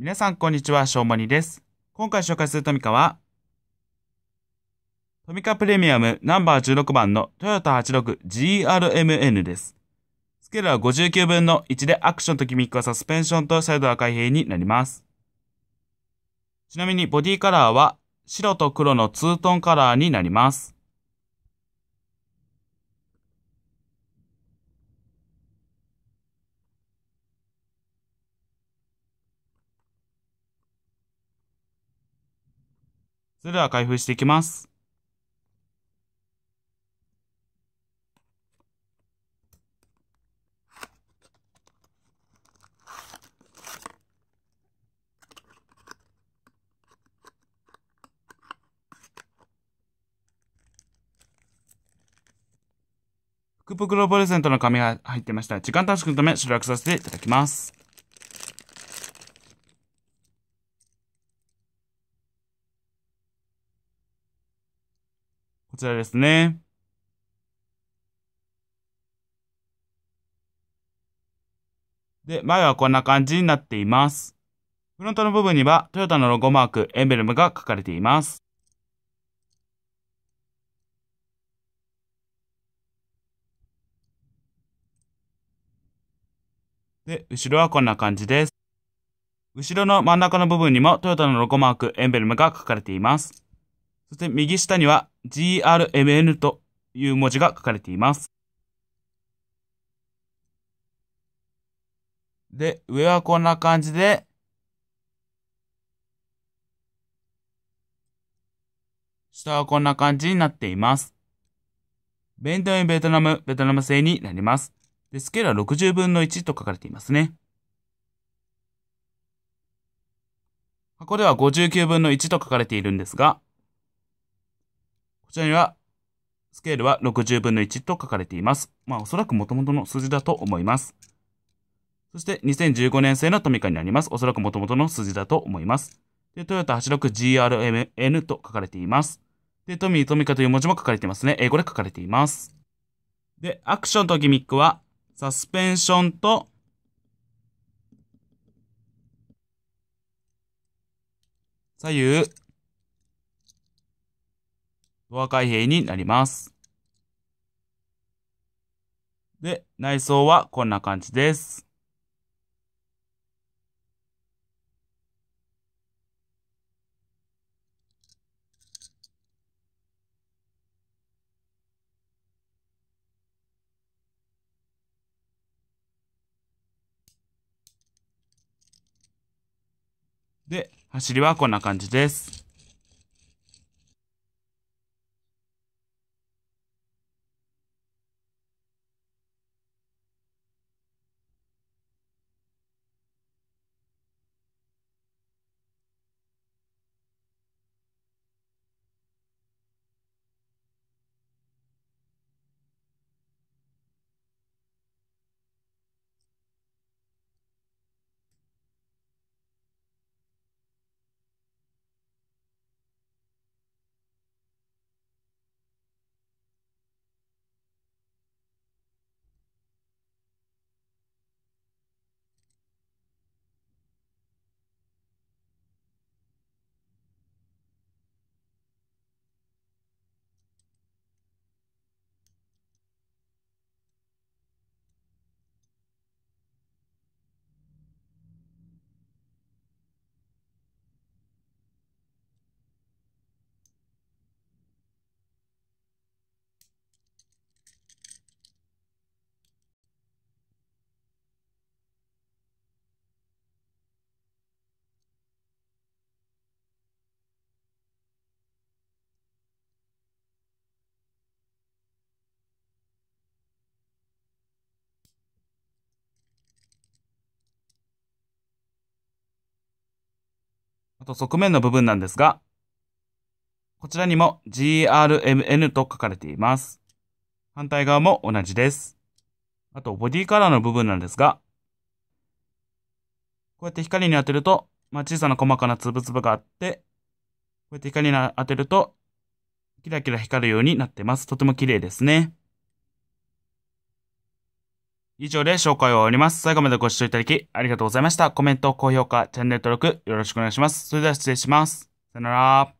皆さん、こんにちは。しょうもにです。今回紹介するトミカは、トミカプレミアムナンバー16番のトヨタ 86GRMN です。スケールは59分の1でアクションとギミックはサスペンションとサイドは開閉になります。ちなみにボディカラーは白と黒のツートンカラーになります。それでは開封していきます。福袋プレゼントの紙が入ってました時間短縮のため省略させていただきます。ちらですね。で、前はこんな感じになっています。フロントの部分にはトヨタのロゴマーク、エンブレムが書かれています。で、後ろはこんな感じです。後ろの真ん中の部分にもトヨタのロゴマーク、エンブレムが書かれています。そして右下には grmn という文字が書かれています。で、上はこんな感じで、下はこんな感じになっています。ベントインベトナム、ベトナム製になります。で、スケールは60分の1と書かれていますね。箱では59分の1と書かれているんですが、こちらには、スケールは60分の1と書かれています。まあ、おそらく元々の数字だと思います。そして、2015年製のトミカになります。おそらく元々の数字だと思います。で、トヨタ 86GRMN と書かれています。で、トミートミカという文字も書かれていますね。英語で書かれています。で、アクションとギミックは、サスペンションと、左右、ドア開閉になります。で、内装はこんな感じです。で、走りはこんな感じです。と側面の部分なんですが、こちらにも GRMN と書かれています。反対側も同じです。あと、ボディカラーの部分なんですが、こうやって光に当てると、まあ、小さな細かな粒々があって、こうやって光に当てると、キラキラ光るようになってます。とても綺麗ですね。以上で紹介を終わります。最後までご視聴いただきありがとうございました。コメント、高評価、チャンネル登録よろしくお願いします。それでは失礼します。さよなら。